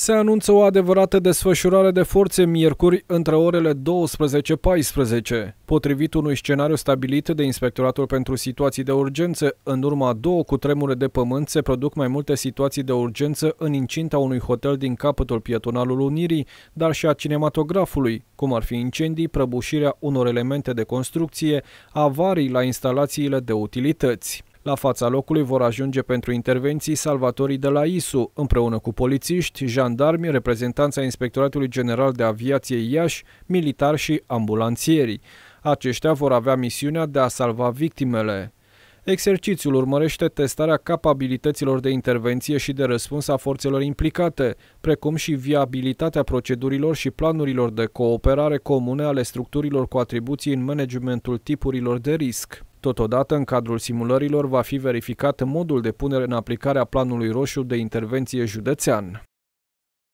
Se anunță o adevărată desfășurare de forțe miercuri între orele 12-14. Potrivit unui scenariu stabilit de Inspectoratul pentru Situații de Urgență, în urma a două cutremure de pământ se produc mai multe situații de urgență în incinta unui hotel din capătul pietonalul Unirii, dar și a cinematografului, cum ar fi incendii, prăbușirea unor elemente de construcție, avarii la instalațiile de utilități. La fața locului vor ajunge pentru intervenții salvatorii de la ISU, împreună cu polițiști, jandarmi, reprezentanța Inspectoratului General de Aviație Iași, militari și ambulanțieri. Aceștia vor avea misiunea de a salva victimele. Exercițiul urmărește testarea capabilităților de intervenție și de răspuns a forțelor implicate, precum și viabilitatea procedurilor și planurilor de cooperare comune ale structurilor cu atribuții în managementul tipurilor de risc. Totodată, în cadrul simulărilor va fi verificat modul de punere în aplicare a planului roșu de intervenție județean.